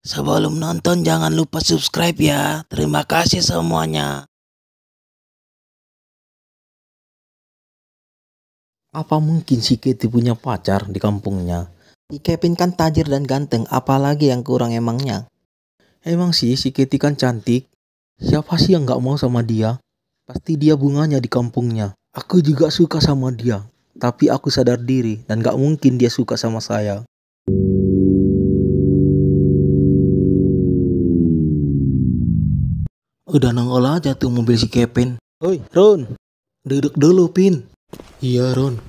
Sebelum nonton jangan lupa subscribe ya. Terima kasih semuanya. Apa mungkin si Kitty punya pacar di kampungnya? Si Kevin kan tajir dan ganteng, apalagi yang kurang emangnya. Emang sih si Kitty kan cantik. Siapa sih yang gak mau sama dia? Pasti dia bunganya di kampungnya. Aku juga suka sama dia. Tapi aku sadar diri dan gak mungkin dia suka sama saya. Udah nongol aja tuh mobil si Kevin. Oi, Ron. Duduk dulu, Pin. Iya, Ron.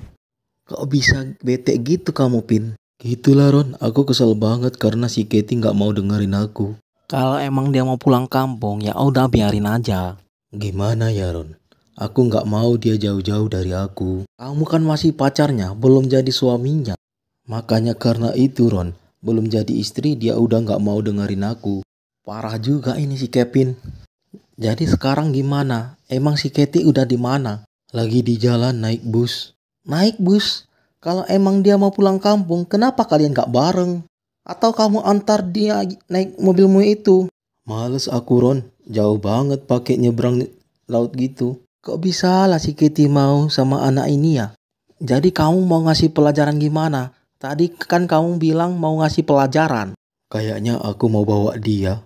Kok bisa bete gitu kamu, Pin? Gitulah, Ron. Aku kesel banget karena si Katie nggak mau dengerin aku. Kalau emang dia mau pulang kampung, ya udah biarin aja. Gimana ya, Ron? Aku nggak mau dia jauh-jauh dari aku. Kamu kan masih pacarnya, belum jadi suaminya. Makanya karena itu, Ron, belum jadi istri dia udah nggak mau dengerin aku. Parah juga ini si Kevin. Jadi sekarang gimana? Emang si Keti udah di mana? Lagi di jalan naik bus. Naik bus? Kalau emang dia mau pulang kampung, kenapa kalian gak bareng? Atau kamu antar dia naik mobilmu itu? Males aku Ron, jauh banget pakai nyebrang laut gitu. Kok bisa lah si Kitty mau sama anak ini ya? Jadi kamu mau ngasih pelajaran gimana? Tadi kan kamu bilang mau ngasih pelajaran. Kayaknya aku mau bawa dia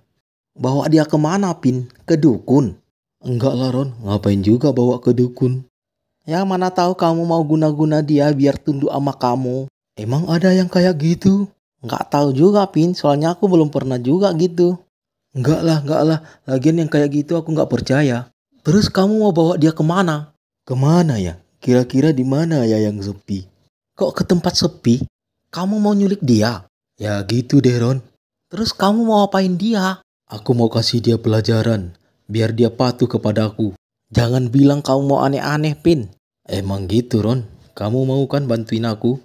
Bawa dia kemana, Pin? Ke dukun? Enggak lah, Ron. Ngapain juga bawa ke dukun? Ya mana tahu kamu mau guna-guna dia biar tunduk sama kamu. Emang ada yang kayak gitu? Enggak tahu juga, Pin. Soalnya aku belum pernah juga gitu. Enggak lah, enggak lah. Lagian yang kayak gitu aku enggak percaya. Terus kamu mau bawa dia kemana? Kemana ya? Kira-kira di mana ya yang sepi? Kok ke tempat sepi? Kamu mau nyulik dia? Ya gitu deh Ron. Terus kamu mau apain dia? Aku mau kasih dia pelajaran, biar dia patuh kepada aku. Jangan bilang kamu mau aneh-aneh, Pin. Emang gitu, Ron. Kamu mau kan bantuin aku?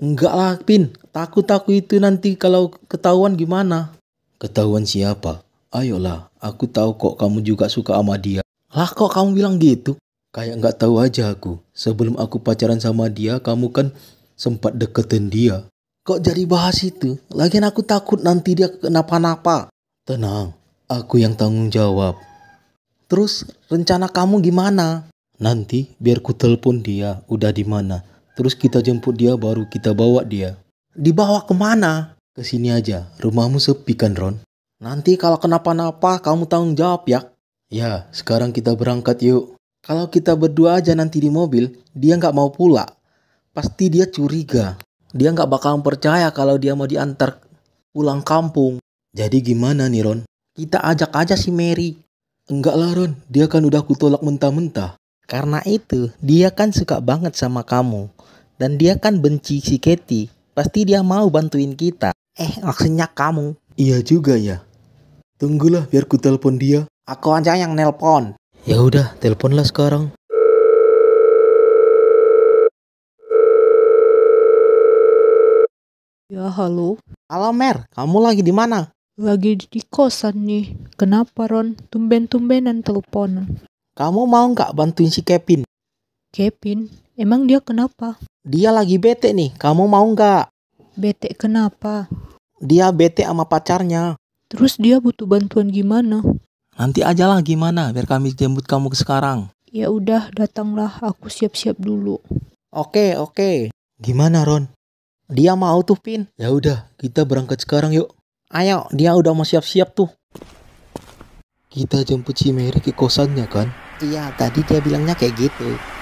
Enggak lah, Pin. Takut takut itu nanti kalau ketahuan gimana? Ketahuan siapa? Ayolah, aku tahu kok kamu juga suka sama dia. Lah kok kamu bilang gitu? Kayak nggak tahu aja aku. Sebelum aku pacaran sama dia, kamu kan sempat deketin dia. Kok jadi bahas itu? Lagian aku takut nanti dia kenapa-napa. Tenang, aku yang tanggung jawab. Terus rencana kamu gimana? Nanti biar ku telepon dia udah di mana. Terus kita jemput dia baru kita bawa dia. Dibawa kemana? Ke sini aja, rumahmu sepi kan Ron? Nanti kalau kenapa-napa kamu tanggung jawab ya. Ya, sekarang kita berangkat yuk. Kalau kita berdua aja nanti di mobil, dia nggak mau pula. Pasti dia curiga. Dia nggak bakal percaya kalau dia mau diantar pulang kampung. Jadi gimana nih Ron? Kita ajak aja si Mary. Enggak lah Ron, dia kan udah kutolak mentah-mentah. Karena itu, dia kan suka banget sama kamu. Dan dia kan benci si Katie. Pasti dia mau bantuin kita. Eh, maksudnya kamu. Iya juga ya. Tunggulah biar ku telepon dia. Aku aja yang nelpon. Ya udah, teleponlah sekarang. Ya, halo. Halo Mer, kamu lagi di mana? Lagi di kosan nih. Kenapa Ron? Tumben-tumbenan telepon. Kamu mau nggak bantuin si Kevin? Kevin? Emang dia kenapa? Dia lagi bete nih. Kamu mau nggak? Bete kenapa? Dia bete sama pacarnya. Terus dia butuh bantuan gimana? Nanti ajalah gimana biar kami jemput kamu ke sekarang. Ya udah, datanglah. Aku siap-siap dulu. Oke, oke. Gimana Ron? Dia mau tuh Pin. Ya udah, kita berangkat sekarang yuk. Ayo, dia udah mau siap-siap tuh. Kita jemput si Mary ke kosannya kan? Iya, tadi dia bilangnya kayak gitu.